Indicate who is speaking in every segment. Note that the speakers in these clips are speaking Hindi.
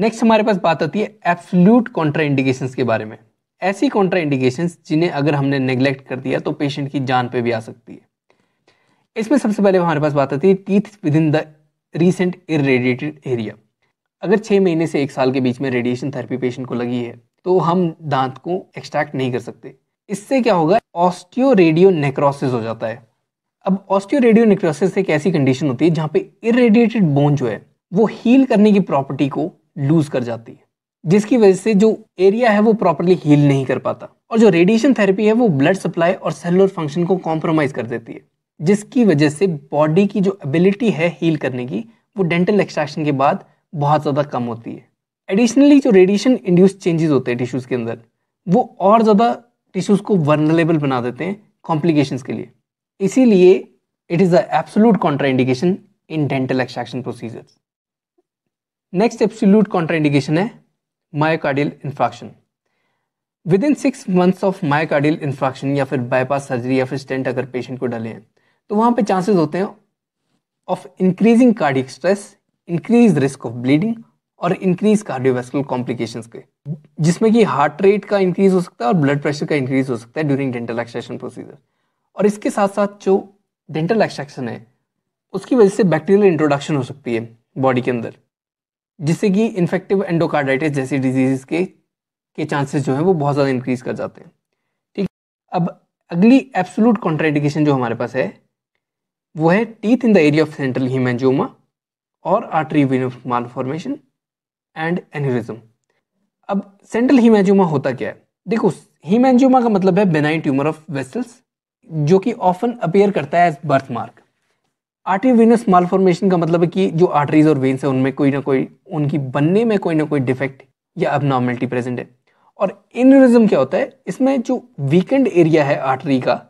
Speaker 1: नेक्स्ट हमारे पास बात आती है एब्सोल्यूट कॉन्ट्रा इंडिकेशन के बारे में ऐसी कॉन्ट्रा इंडिकेशन जिन्हें अगर हमने नेग्लेक्ट कर दिया तो पेशेंट की जान पे भी आ सकती है इसमें सबसे पहले हमारे पास बात आती है teeth within the recent irradiated area अगर छः महीने से एक साल के बीच में रेडिएशन थेरेपी पेशेंट को लगी है तो हम दांत को एक्सट्रैक्ट नहीं कर सकते इससे क्या होगा ऑस्टियो रेडियो नेक्रोसिस हो जाता है अब ऑस्टियो रेडियो नेक्रोसिस एक ऐसी कंडीशन होती है जहाँ पे इरेडिएटेड बोन जो है वो हील करने की प्रॉपर्टी को लूज कर जाती है जिसकी वजह से जो एरिया है वो प्रॉपरली हील नहीं कर पाता और जो रेडिएशन थेरेपी है वो ब्लड सप्लाई और सेलुलर फंक्शन को कॉम्प्रोमाइज़ कर देती है जिसकी वजह से बॉडी की जो एबिलिटी है हील करने की वो डेंटल एक्सट्रैक्शन के बाद बहुत ज़्यादा कम होती है एडिशनली जो रेडिएशन इंड्यूस चेंजेस होते हैं टिश्यूज़ के अंदर वो और ज़्यादा टिश्यूज़ को वर्नलेबल बना देते हैं कॉम्प्लिकेशंस के लिए इसीलिए it is the absolute contraindication in dental extraction procedures next absolute contraindication है myocardial infarction within six months of myocardial infarction या फिर बाईपास सर्जरी या फिर स्टेंट अगर पेशेंट को डाले हैं तो वहाँ पे चांसेस होते हैं of increasing cardiac stress increase risk of bleeding और इंक्रीज कार्डियोवेस्कुलर कॉम्प्लिकेशंस के जिसमें कि हार्ट रेट का इंक्रीज हो सकता है और ब्लड प्रेशर का इंक्रीज हो सकता है ड्यूरिंग डेंटल एक्सट्रैक्शन प्रोसीजर और इसके साथ साथ जो डेंटल एक्सट्रैक्शन है उसकी वजह से बैक्टीरियल इंट्रोडक्शन हो सकती है बॉडी के अंदर जिससे कि इन्फेक्टिव एंडोकार्डाइटिस जैसी डिजीज़ के के चांसेस जो हैं वो बहुत ज़्यादा इंक्रीज़ कर जाते हैं ठीक अब अगली एब्सोलूट कॉन्ट्रेडिकेशन जो हमारे पास है वो है teeth in the area of central haemangioma और artery vein malformation and aneurysm अब सेंट्रल हीमेंजोमा होता क्या है देखो हीमेंजोमा का मतलब है बेनाइन ट्यूमर ऑफ वेसल्स जो कि ऑफन अपेयर करता है as birth mark arteriovenous malformation का मतलब है कि जो आर्टरीज और वेन्स है उनमें कोई ना कोई उनकी बनने में कोई ना कोई डिफेक्ट या अबनॉर्मेलिटी प्रेजेंट है और इनरिज्म क्या होता है इसमें जो वीकेंड एरिया है आर्टरी का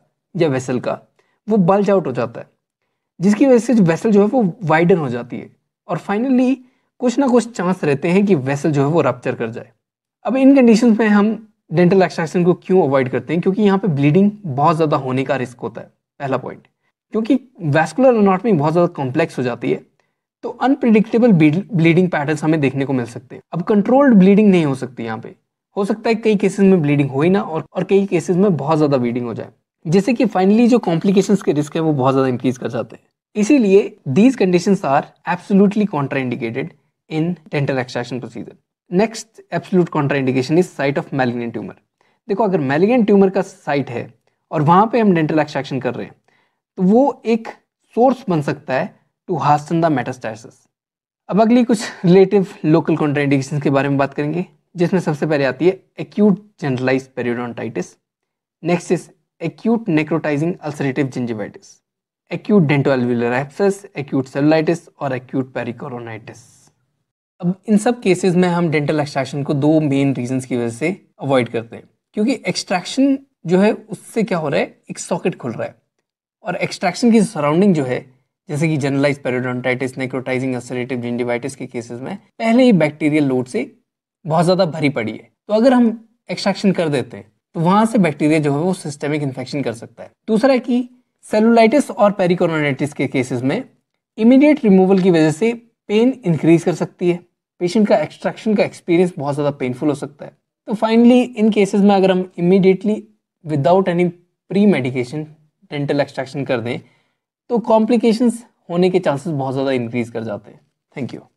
Speaker 1: या वेसल का वो बल्ज आउट हो जाता है जिसकी वजह से वेसल जो है वो वाइडन हो जाती है और फाइनली कुछ ना कुछ चांस रहते हैं कि वेसल जो है वो रप्चर कर जाए अब इन कंडीशन में हम डेंटल एक्सट्रैक्शन को क्यों अवॉइड करते हैं क्योंकि यहाँ पे ब्लीडिंग बहुत ज़्यादा होने का रिस्क होता है पहला पॉइंट क्योंकि वैस्कुलर अनाटमी बहुत ज़्यादा कॉम्प्लेक्स हो जाती है तो अनप्रिडिक्टेबल ब्लीडिंग पैटर्न हमें देखने को मिल सकते हैं अब कंट्रोल्ड ब्लीडिंग नहीं हो सकती यहाँ पे हो सकता है कई केसेस में ब्लीडिंग हो ही ना और, और कई केसेस में बहुत ज़्यादा ब्लीडिंग हो जाए जैसे कि फाइनली जो कॉम्प्लिकेशन के रिस्क है वो बहुत ज़्यादा इंक्रीज कर जाते हैं इसीलिए these condition are absolutely contraindicated in dental extraction procedure next absolute contraindication is site of malignant tumour देखो अगर मेलिगेंट ट्यूमर का साइट है और वहाँ पे हम डेंटल एक्सट्रैक्शन कर रहे हैं तो वो एक सोर्स बन सकता है टू हास्टन द मेटास्टाइसिस अब अगली कुछ रिलेटिव लोकल कॉन्ट्राइंडिकेशन के बारे में बात करेंगे जिसमें सबसे पहले आती है acute generalise periodontitis next is acute necrotising ulcerative gingivitis acute dentoalveolar abscess acute cellulitis और एक्यूट पेरिकोरोनाइटिस अब इन सब केसेस में हम डेंटल एक्सट्रैक्शन को दो मेन रीजंस की वजह से अवॉइड करते हैं क्योंकि एक्सट्रैक्शन जो है उससे क्या हो रहा है एक सॉकेट खुल रहा है और एक्सट्रैक्शन की सराउंडिंग जो है जैसे कि generalise periodontitis necrotising ulcerative gingivitis के केसेस में पहले ही बैक्टीरियल लोड से बहुत ज़्यादा भरी पड़ी है तो अगर हम एक्सट्रैक्शन कर देते हैं तो वहाँ से बैक्टीरिया जो है वो सिस्टेमिक इन्फेक्शन कर सकता है दूसरा है कि सेलुलाइटिस और पेरिकोनाइटिस के केसेस में इमीडिएट रिमूवल की वजह से पेन इंक्रीज कर सकती है पेशेंट का एक्सट्रैक्शन का एक्सपीरियंस बहुत ज़्यादा पेनफुल हो सकता है तो फाइनली इन केसेस में अगर हम immediately without any premedication dental extraction कर दें तो कॉम्प्लिकेशंस होने के चांसेस बहुत ज़्यादा इंक्रीज़ कर जाते हैं थैंक यू